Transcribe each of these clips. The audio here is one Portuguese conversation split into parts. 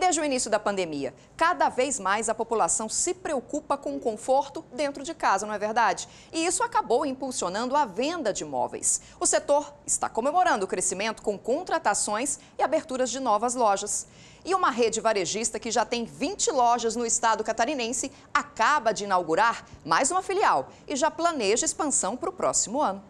desde o início da pandemia, cada vez mais a população se preocupa com o conforto dentro de casa, não é verdade? E isso acabou impulsionando a venda de imóveis. O setor está comemorando o crescimento com contratações e aberturas de novas lojas. E uma rede varejista que já tem 20 lojas no estado catarinense acaba de inaugurar mais uma filial e já planeja expansão para o próximo ano.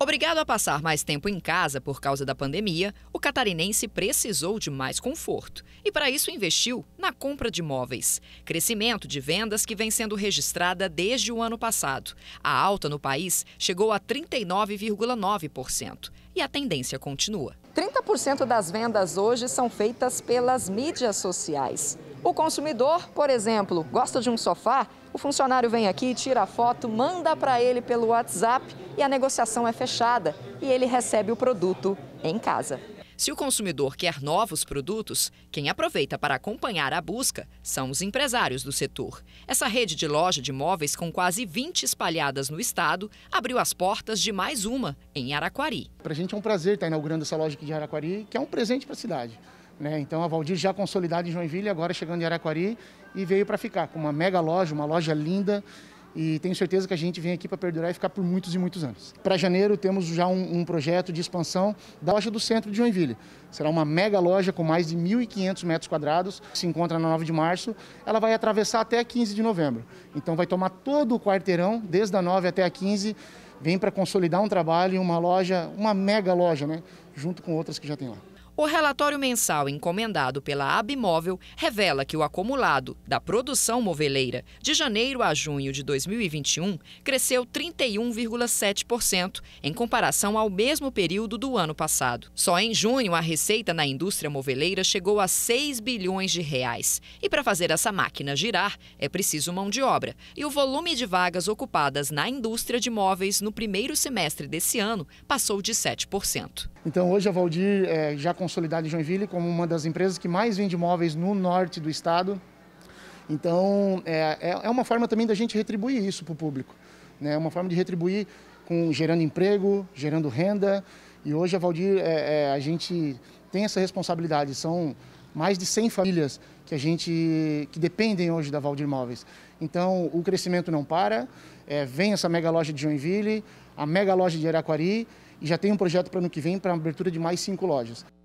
Obrigado a passar mais tempo em casa por causa da pandemia, o catarinense precisou de mais conforto e, para isso, investiu na compra de móveis. Crescimento de vendas que vem sendo registrada desde o ano passado. A alta no país chegou a 39,9% e a tendência continua. 30% das vendas hoje são feitas pelas mídias sociais. O consumidor, por exemplo, gosta de um sofá, o funcionário vem aqui, tira a foto, manda para ele pelo WhatsApp e a negociação é fechada e ele recebe o produto em casa. Se o consumidor quer novos produtos, quem aproveita para acompanhar a busca são os empresários do setor. Essa rede de loja de móveis com quase 20 espalhadas no estado abriu as portas de mais uma em Araquari. Para a gente é um prazer estar inaugurando essa loja aqui de Araquari, que é um presente para a cidade. Né? Então a Valdir já consolidada em Joinville, agora chegando em Araquari e veio para ficar com uma mega loja, uma loja linda e tenho certeza que a gente vem aqui para perdurar e ficar por muitos e muitos anos. Para janeiro temos já um, um, projeto de expansão da loja do centro de Joinville. Será uma mega loja com mais de 1.500 metros quadrados, se encontra na 9 de março. Ela vai atravessar até 15 de novembro. Então vai tomar todo o quarteirão, desde a 9 até a 15, vem para consolidar um trabalho, uma loja, uma mega loja, né? junto com outras que já tem lá. O relatório mensal encomendado pela Abimóvel revela que o acumulado da produção moveleira de janeiro a junho de 2021 cresceu 31,7% em comparação ao mesmo período do ano passado. Só em junho, a receita na indústria moveleira chegou a 6 bilhões de reais. E para fazer essa máquina girar, é preciso mão de obra. E o volume de vagas ocupadas na indústria de móveis no primeiro semestre desse ano passou de 7%. Então, hoje a Valdir é já consolidada em Joinville como uma das empresas que mais vende imóveis no norte do estado. Então, é, é, é uma forma também da gente retribuir isso para o público. Né? É uma forma de retribuir com gerando emprego, gerando renda. E hoje a Valdir, é, é, a gente tem essa responsabilidade. São mais de 100 famílias que a gente que dependem hoje da Valdir Imóveis. Então, o crescimento não para. É, vem essa mega loja de Joinville, a mega loja de Araquari e já tem um projeto para ano que vem para a abertura de mais cinco lojas.